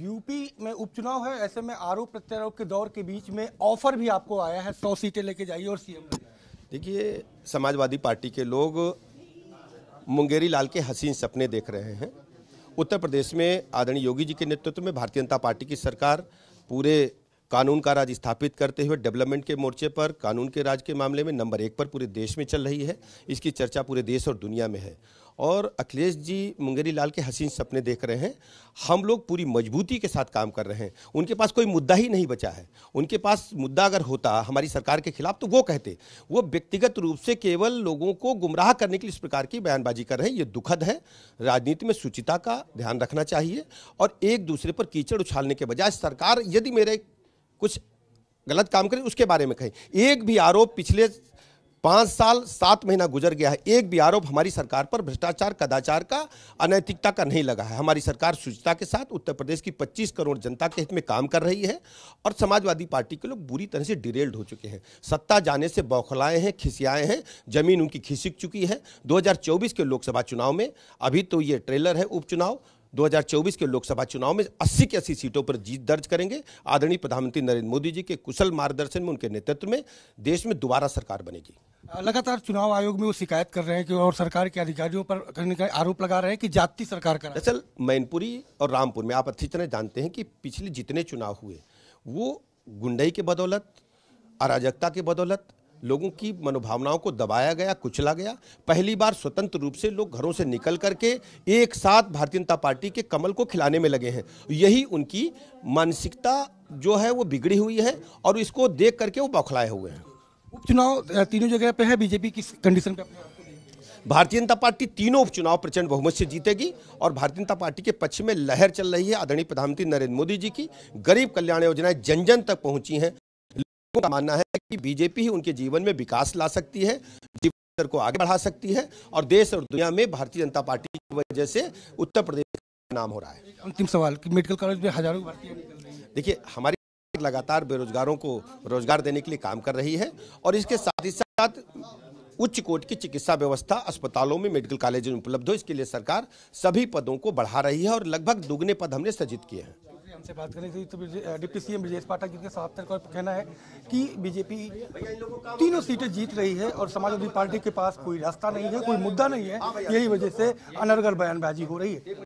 UP में उपचुनाव है ऐसे में आरोप प्रत्यारोप के दौर के बीच में ऑफर भी आपको आया है सौ सीटें लेके जाइए और सीएम देखिए समाजवादी पार्टी के लोग मुंगेरी लाल के हसीन सपने देख रहे हैं उत्तर प्रदेश में आदरणीय योगी जी के नेतृत्व में भारतीय जनता पार्टी की सरकार पूरे कानून का राज स्थापित करते हुए डेवलपमेंट के मोर्चे पर कानून के राज के मामले में नंबर एक पर पूरे देश में चल रही है इसकी चर्चा पूरे देश और दुनिया में है और अखिलेश जी मुंगेरी लाल के हसीन सपने देख रहे हैं हम लोग पूरी मजबूती के साथ काम कर रहे हैं उनके पास कोई मुद्दा ही नहीं बचा है उनके पास मुद्दा अगर होता हमारी सरकार के खिलाफ तो वो कहते वो व्यक्तिगत रूप से केवल लोगों को गुमराह करने के लिए इस प्रकार की बयानबाजी कर रहे हैं ये दुखद है राजनीति में शुचिता का ध्यान रखना चाहिए और एक दूसरे पर कीचड़ उछालने के बजाय सरकार यदि मेरे कुछ गलत काम करें उसके बारे में कहें एक भी आरोप पिछले पाँच साल सात महीना गुजर गया है एक भी आरोप हमारी सरकार पर भ्रष्टाचार कदाचार का अनैतिकता का नहीं लगा है हमारी सरकार शुचिता के साथ उत्तर प्रदेश की 25 करोड़ जनता के हित में काम कर रही है और समाजवादी पार्टी के लोग बुरी तरह से डिरेल्ड हो चुके हैं सत्ता जाने से बौखलाए हैं खिसियाए हैं जमीन उनकी खिसिक चुकी है दो के लोकसभा चुनाव में अभी तो ये ट्रेलर है उपचुनाव 2024 के लोकसभा चुनाव में 80 की 80 सीटों पर जीत दर्ज करेंगे आदरणीय प्रधानमंत्री नरेंद्र मोदी जी के कुशल मार्गदर्शन में उनके नेतृत्व में देश में दोबारा सरकार बनेगी लगातार चुनाव आयोग में वो शिकायत कर रहे हैं कि और सरकार के अधिकारियों पर करने का आरोप लगा रहे हैं कि जाति सरकार कर दरअसल मैनपुरी और रामपुर में आप अच्छी तरह जानते हैं कि पिछले जितने चुनाव हुए वो गुंडई के बदौलत अराजकता के बदौलत लोगों की मनोभावनाओं को दबाया गया कुचला गया पहली बार स्वतंत्र रूप से लोग घरों से निकल करके एक साथ भारतीय जनता पार्टी के कमल को खिलाने में लगे हैं यही उनकी मानसिकता जो है वो बिगड़ी हुई है और इसको देख करके वो बौखलाए हुए हैं उपचुनाव तीनों जगह पे है बीजेपी किस कंडीशन पे भारतीय जनता पार्टी तीनों उपचुनाव प्रचंड बहुमत से जीतेगी और भारतीय जनता पार्टी के पक्ष में लहर चल रही है आदरणीय प्रधानमंत्री नरेंद्र मोदी जी की गरीब कल्याण योजनाएं जन जन तक पहुंची हैं का मानना है कि बीजेपी ही उनके जीवन में विकास ला सकती है जीवन को आगे बढ़ा सकती है और देश और दुनिया में भारतीय जनता पार्टी की वजह से उत्तर प्रदेश का नाम हो रहा है अंतिम सवाल कि मेडिकल कॉलेज में हजारों देखिए हमारी लगातार बेरोजगारों को रोजगार देने के लिए काम कर रही है और इसके साथ ही साथ उच्च कोट की चिकित्सा व्यवस्था अस्पतालों में मेडिकल कॉलेज में उपलब्ध हो इसके लिए सरकार सभी पदों को बढ़ा रही है और लगभग दुगने पद हमने सज्जित किए हैं से बात करें तो डिप्टी सीएम ब्रजेश पाठक जी के साफ तौर पर कहना है कि बीजेपी तीनों सीटें जीत रही है और समाजवादी पार्टी के पास कोई रास्ता नहीं है कोई मुद्दा नहीं है यही वजह से अनर्गल बयानबाजी हो रही है